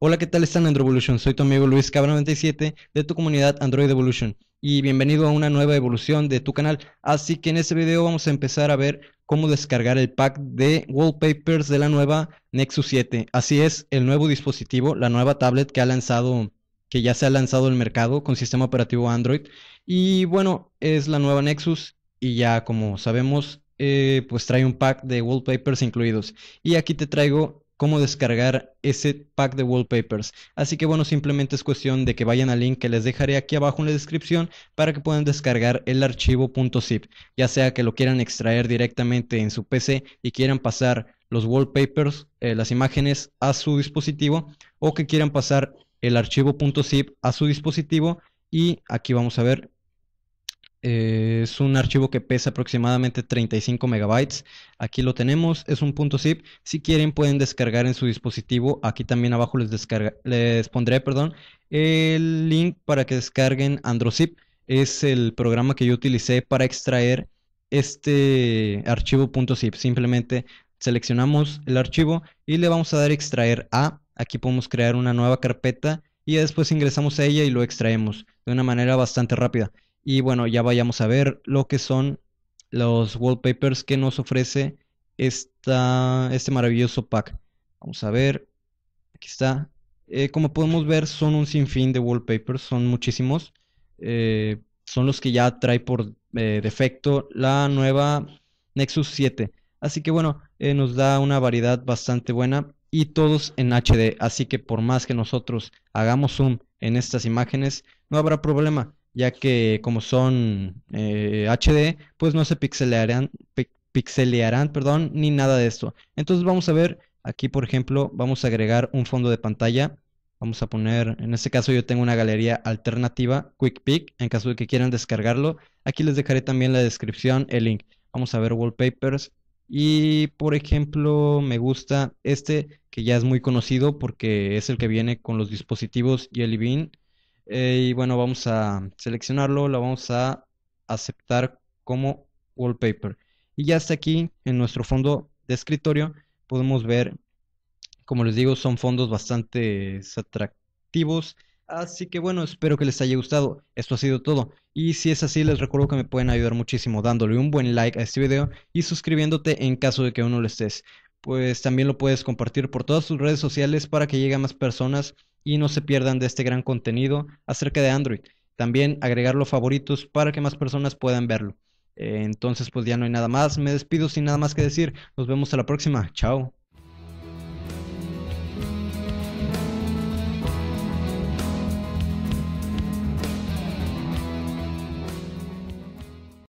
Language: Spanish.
Hola, ¿qué tal están Android Evolution? Soy tu amigo Luis Cabra97 de tu comunidad Android Evolution y bienvenido a una nueva evolución de tu canal. Así que en este video vamos a empezar a ver cómo descargar el pack de wallpapers de la nueva Nexus 7. Así es, el nuevo dispositivo, la nueva tablet que ha lanzado, que ya se ha lanzado al mercado con sistema operativo Android. Y bueno, es la nueva Nexus y ya como sabemos, eh, pues trae un pack de wallpapers incluidos. Y aquí te traigo cómo descargar ese pack de wallpapers. Así que bueno, simplemente es cuestión de que vayan al link que les dejaré aquí abajo en la descripción para que puedan descargar el archivo .zip, ya sea que lo quieran extraer directamente en su PC y quieran pasar los wallpapers, eh, las imágenes a su dispositivo o que quieran pasar el archivo .zip a su dispositivo y aquí vamos a ver eh, es un archivo que pesa aproximadamente 35 megabytes. Aquí lo tenemos, es un punto zip. Si quieren pueden descargar en su dispositivo. Aquí también abajo les, descarga, les pondré perdón, el link para que descarguen AndroZip. Es el programa que yo utilicé para extraer este archivo .zip. Simplemente seleccionamos el archivo y le vamos a dar extraer a. Aquí podemos crear una nueva carpeta y después ingresamos a ella y lo extraemos de una manera bastante rápida. Y bueno, ya vayamos a ver lo que son los wallpapers que nos ofrece este maravilloso pack. Vamos a ver, aquí está. Eh, como podemos ver, son un sinfín de wallpapers, son muchísimos. Eh, son los que ya trae por eh, defecto la nueva Nexus 7. Así que bueno, nos da una variedad bastante buena y todos en HD. Así que por más que nosotros hagamos zoom en estas imágenes, no habrá problema ya que como son HD, eh, pues no se pixelearán, pixelearán, perdón, ni nada de esto. Entonces vamos a ver, aquí por ejemplo, vamos a agregar un fondo de pantalla. Vamos a poner, en este caso yo tengo una galería alternativa, Quick Pick, en caso de que quieran descargarlo. Aquí les dejaré también la descripción, el link. Vamos a ver wallpapers. Y por ejemplo, me gusta este que ya es muy conocido porque es el que viene con los dispositivos Jelly Bean eh, y bueno, vamos a seleccionarlo, lo vamos a aceptar como wallpaper. Y ya está aquí en nuestro fondo de escritorio. Podemos ver, como les digo, son fondos bastante atractivos. Así que bueno, espero que les haya gustado. Esto ha sido todo. Y si es así, les recuerdo que me pueden ayudar muchísimo dándole un buen like a este video y suscribiéndote en caso de que aún no lo estés. Pues también lo puedes compartir por todas tus redes sociales para que llegue a más personas y no se pierdan de este gran contenido acerca de Android. También agregarlo favoritos para que más personas puedan verlo. Eh, entonces, pues ya no hay nada más. Me despido sin nada más que decir. Nos vemos a la próxima. Chao.